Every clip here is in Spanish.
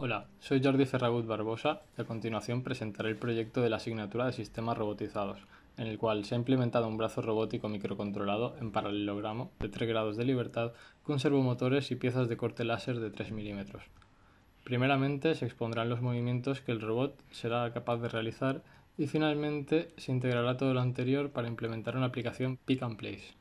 Hola, soy Jordi Ferragut Barbosa y a continuación presentaré el proyecto de la asignatura de sistemas robotizados, en el cual se ha implementado un brazo robótico microcontrolado en paralelogramo de 3 grados de libertad con servomotores y piezas de corte láser de 3 milímetros. Primeramente se expondrán los movimientos que el robot será capaz de realizar y finalmente se integrará todo lo anterior para implementar una aplicación Pick and Place.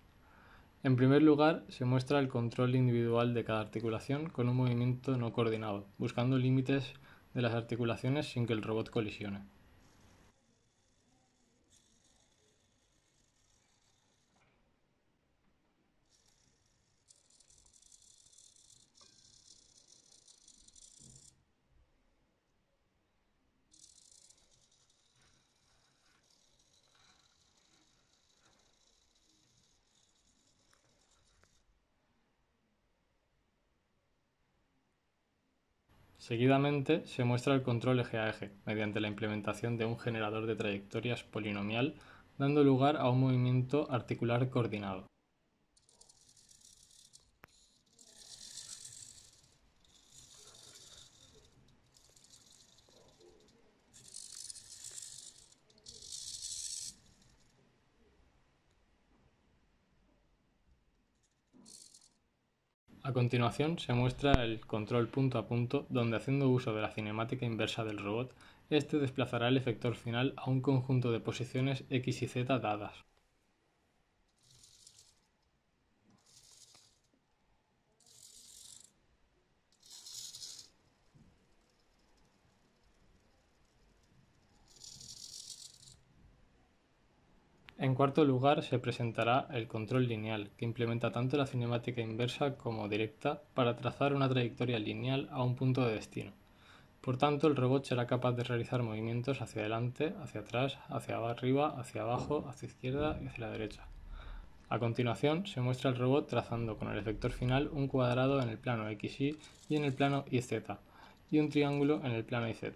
En primer lugar, se muestra el control individual de cada articulación con un movimiento no coordinado, buscando límites de las articulaciones sin que el robot colisione. Seguidamente se muestra el control eje a eje, mediante la implementación de un generador de trayectorias polinomial, dando lugar a un movimiento articular coordinado. A continuación se muestra el control punto a punto donde haciendo uso de la cinemática inversa del robot, este desplazará el efector final a un conjunto de posiciones X y Z dadas. En cuarto lugar se presentará el control lineal, que implementa tanto la cinemática inversa como directa para trazar una trayectoria lineal a un punto de destino. Por tanto, el robot será capaz de realizar movimientos hacia adelante, hacia atrás, hacia arriba, hacia abajo, hacia izquierda y hacia la derecha. A continuación, se muestra el robot trazando con el efector final un cuadrado en el plano XY y en el plano YZ, y un triángulo en el plano YZ.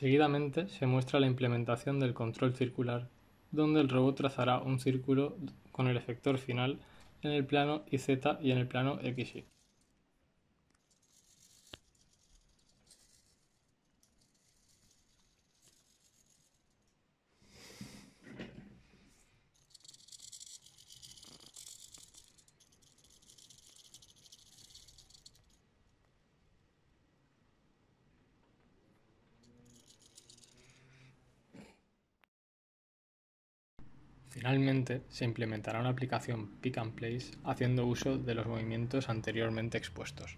Seguidamente se muestra la implementación del control circular, donde el robot trazará un círculo con el efector final en el plano YZ y en el plano XY. Finalmente, se implementará una aplicación Pick and Place haciendo uso de los movimientos anteriormente expuestos.